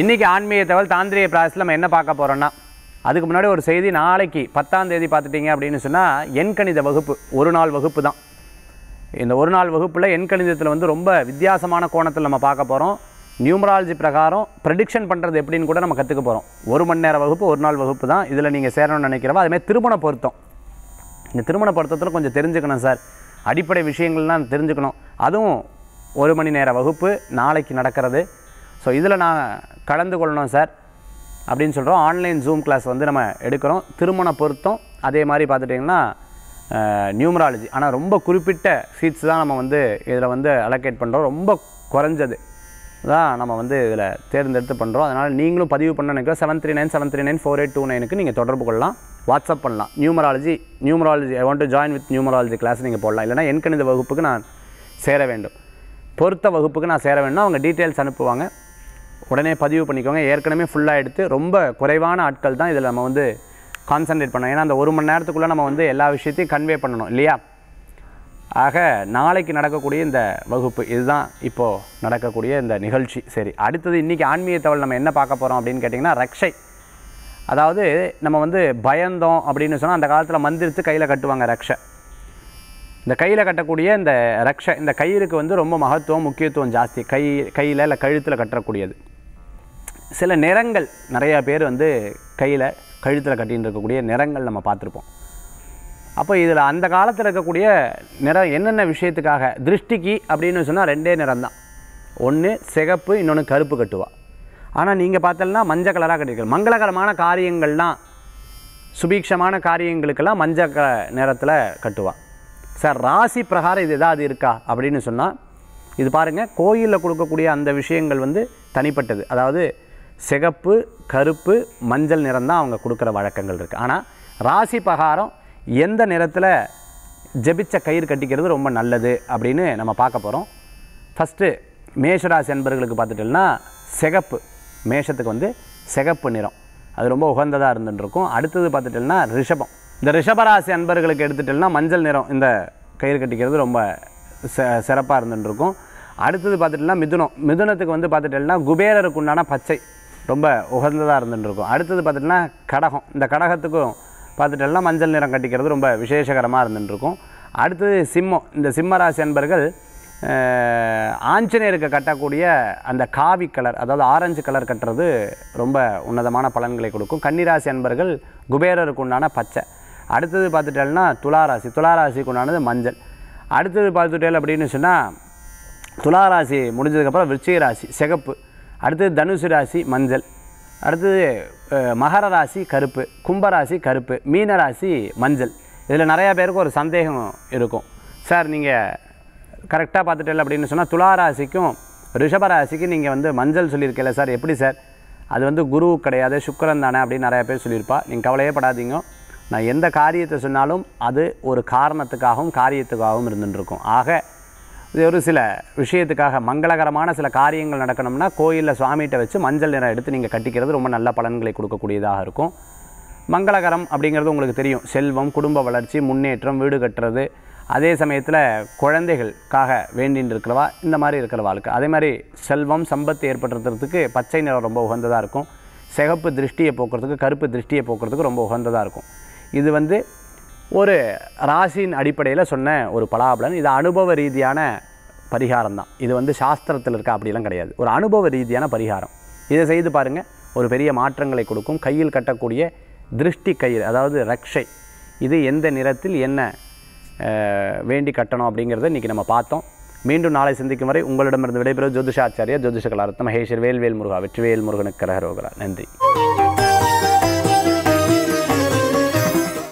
இன்றைக்கி ஆன்மீக தகவல் தாந்திரிய பிராசஸில் நம்ம என்ன பார்க்க போகிறோன்னா அதுக்கு முன்னாடி ஒரு செய்தி நாளைக்கு பத்தாம் தேதி பார்த்துட்டிங்க அப்படின்னு சொன்னால் எண்கணித வகுப்பு ஒரு நாள் வகுப்பு தான் இந்த ஒரு நாள் வகுப்பில் எண்கணிதத்தில் வந்து ரொம்ப வித்தியாசமான கோணத்தில் நம்ம பார்க்க போகிறோம் நியூமராலஜி பிரகாரம் ப்ரெடிக்ஷன் பண்ணுறது எப்படின்னு கூட நம்ம கற்றுக்க போகிறோம் ஒரு மணி நேர வகுப்பு ஒரு நாள் வகுப்பு தான் இதில் நீங்கள் சேரணும்னு நினைக்கிறவா அதுமாதிரி திருமண பொருத்தம் இந்த திருமண பொருத்தத்தில் கொஞ்சம் தெரிஞ்சுக்கணும் சார் அடிப்படை விஷயங்கள்லாம் தெரிஞ்சுக்கணும் அதுவும் ஒரு மணி நேர வகுப்பு நாளைக்கு நடக்கிறது ஸோ இதில் நான் கலந்து கொள்ளணும் சார் அப்படின்னு சொல்கிறோம் ஆன்லைன் ஜூம் கிளாஸ் வந்து நம்ம எடுக்கிறோம் திருமண பொருத்தம் அதே மாதிரி பார்த்துட்டிங்கன்னா நியூமராலஜி ஆனால் ரொம்ப குறிப்பிட்ட சீட்ஸ் தான் நம்ம வந்து இதில் வந்து அலோகேட் பண்ணுறோம் ரொம்ப குறைஞ்சது தான் நம்ம வந்து இதில் தேர்ந்தெடுத்து பண்ணுறோம் அதனால் நீங்களும் பதிவு பண்ண நினைக்கிறோம் seven three nine seven three nine four eight two நைனுக்கு நீங்கள் தொடர்பு கொள்ளலாம் வாட்ஸ்அப் பண்ணலாம் numerology numerology I want to join with numerology class நீங்கள் போடலாம் இல்லைனா எண்கணித வகுப்புக்கு நான் சேர வேண்டும் பொருத்த வகுப்புக்கு நான் சேர வேணும்னா அவங்க டீட்டெயில்ஸ் அனுப்புவாங்க உடனே பதிவு பண்ணிக்கோங்க ஏற்கனவே ஃபுல்லாக எடுத்து ரொம்ப குறைவான ஆட்கள் தான் இதில் நம்ம வந்து கான்சன்ட்ரேட் பண்ணணும் ஏன்னா அந்த ஒரு மணி நேரத்துக்குள்ளே நம்ம வந்து எல்லா விஷயத்தையும் கன்வே பண்ணணும் இல்லையா ஆக நாளைக்கு நடக்கக்கூடிய இந்த வகுப்பு இதுதான் இப்போது நடக்கக்கூடிய இந்த நிகழ்ச்சி சரி அடுத்தது இன்றைக்கி ஆன்மீக நம்ம என்ன பார்க்க போகிறோம் அப்படின்னு கேட்டிங்கன்னா ரக்ஷை அதாவது நம்ம வந்து பயந்தோம் அப்படின்னு சொன்னால் அந்த காலத்தில் மந்திரித்து கையில் கட்டுவாங்க ரக்ஷை இந்த கையில் கட்டக்கூடிய இந்த ரக்ஷை இந்த கயிறுக்கு வந்து ரொம்ப மகத்துவம் முக்கியத்துவம் ஜாஸ்தி கை கையில் இல்லை கழுத்தில் கட்டக்கூடியது சில நிறங்கள் நிறையா பேர் வந்து கையில் கழுத்தில் கட்டின்னு இருக்கக்கூடிய நிறங்கள் நம்ம பார்த்துருப்போம் அப்போ இதில் அந்த காலத்தில் இருக்கக்கூடிய நிறம் என்னென்ன விஷயத்துக்காக திருஷ்டிக்கு அப்படின்னு சொன்னால் ரெண்டே நிறம் தான் ஒன்று சிகப்பு இன்னொன்று கருப்பு கட்டுவா ஆனால் நீங்கள் பார்த்தோம்னா மஞ்சள் கலராக கட்டிருக்கீங்க மங்களகரமான காரியங்கள்லாம் சுபீக்ஷமான காரியங்களுக்கெல்லாம் மஞ்சள் க நிறத்தில் கட்டுவா சார் ராசி பிரகாரம் இது எதாவது இருக்கா அப்படின்னு சொன்னால் இது பாருங்கள் கோயிலில் கொடுக்கக்கூடிய அந்த விஷயங்கள் வந்து தனிப்பட்டது அதாவது சிகப்பு கருப்பு மஞ்சள் நிறம் தான் அவங்க கொடுக்குற வழக்கங்கள் இருக்குது ஆனால் ராசி பகாரம் எந்த நிறத்தில் ஜெபிச்ச கயிறு கட்டிக்கிறது ரொம்ப நல்லது அப்படின்னு நம்ம பார்க்க போகிறோம் ஃபஸ்ட்டு மேஷராசி என்பர்களுக்கு பார்த்துட்டோம்னா சிகப்பு மேஷத்துக்கு வந்து சிகப்பு நிறம் அது ரொம்ப உகந்ததாக இருந்துருக்கும் அடுத்தது பார்த்துட்டோம்னா ரிஷபம் இந்த ரிஷபராசி அன்பர்களுக்கு எடுத்துட்டோம்னா மஞ்சள் நிறம் இந்த கயிறு கட்டிக்கிறது ரொம்ப சிறப்பாக இருந்துருக்கும் அடுத்தது பார்த்துட்டோம்னா மிதுனம் மிதுனத்துக்கு வந்து பார்த்துட்டோம்னா குபேரருக்கு உண்டான பச்சை ரொம்ப உகந்ததாக இருந்துட்டுருக்கும் அடுத்தது பார்த்துட்டிங்கன்னா கடகம் இந்த கடகத்துக்கும் பார்த்துட்டோம்னா மஞ்சள் நிறம் கட்டிக்கிறது ரொம்ப விசேஷகரமாக இருந்துட்டுருக்கும் அடுத்தது சிம்மம் இந்த சிம்மராசி அன்பர்கள் ஆஞ்சநேயருக்கு கட்டக்கூடிய அந்த காவி கலர் அதாவது ஆரஞ்சு கலர் கட்டுறது ரொம்ப உன்னதமான பலன்களை கொடுக்கும் கன்னிராசி அன்பர்கள் குபேரருக்கு உண்டான பச்சை அடுத்தது பார்த்துட்டேன்னா துளாராசி துளாராசிக்கு உண்டானது மஞ்சள் அடுத்தது பார்த்துட்டேல் அப்படின்னு சொன்னால் துளாராசி முடிஞ்சதுக்கப்புறம் விருச்சிக ராசி சிகப்பு அடுத்தது தனுசு ராசி மஞ்சள் அடுத்தது மகர ராசி கருப்பு கும்பராசி கருப்பு மீன ராசி மஞ்சள் இதில் நிறையா பேருக்கு ஒரு சந்தேகம் இருக்கும் சார் நீங்கள் கரெக்டாக இல்லை அப்படின்னு சொன்னால் துளாராசிக்கும் ரிஷபராசிக்கும் ரிஷபராசிக்கு நீங்கள் வந்து மஞ்சள் சொல்லியிருக்கல சார் எப்படி சார் அது வந்து குரு கிடையாது சுக்கரன் தானே அப்படின்னு நிறையா பேர் சொல்லியிருப்பா நீங்கள் கவலையே படாதீங்க நான் எந்த காரியத்தை சொன்னாலும் அது ஒரு காரணத்துக்காகவும் காரியத்துக்காகவும் இருக்கும் ஆக இது ஒரு சில விஷயத்துக்காக மங்களகரமான சில காரியங்கள் நடக்கணும்னா கோயிலில் சுவாமிகிட்ட வச்சு மஞ்சள் நிறம் எடுத்து நீங்கள் கட்டிக்கிறது ரொம்ப நல்ல பலன்களை கொடுக்கக்கூடியதாக இருக்கும் மங்களகரம் அப்படிங்கிறது உங்களுக்கு தெரியும் செல்வம் குடும்ப வளர்ச்சி முன்னேற்றம் வீடு கட்டுறது அதே சமயத்தில் குழந்தைகளுக்காக வேண்டின்னு இருக்கிறவா இந்த மாதிரி இருக்கிறவாளுக்கு அதே மாதிரி செல்வம் சம்பத்து ஏற்படுத்துறதுக்கு பச்சை நிறம் ரொம்ப உகந்ததாக இருக்கும் சிகப்பு திருஷ்டியை போக்குறதுக்கு கருப்பு திருஷ்டியை போக்குறதுக்கு ரொம்ப உகந்ததாக இருக்கும் இது வந்து ஒரு ராசியின் அடிப்படையில் சொன்ன ஒரு பலாபலன் இது அனுபவ ரீதியான பரிகாரம் தான் இது வந்து சாஸ்திரத்தில் இருக்க அப்படிலாம் கிடையாது ஒரு அனுபவ ரீதியான பரிகாரம் இதை செய்து பாருங்கள் ஒரு பெரிய மாற்றங்களை கொடுக்கும் கையில் கட்டக்கூடிய திருஷ்டி கயிறு அதாவது ரக்ஷை இது எந்த நிறத்தில் என்ன வேண்டி கட்டணும் அப்படிங்கிறத இன்றைக்கி நம்ம பார்த்தோம் மீண்டும் நாளை சந்திக்கும் வரை உங்களிடமிருந்து விடைபெறுவது ஜோதிஷாச்சாரியா ஜோதிஷ கலாரத்ன மகேஷர் வேல்வேல் முருகா வெற்றிவேல் முருகனுக்கு கிரகரோகரா நன்றி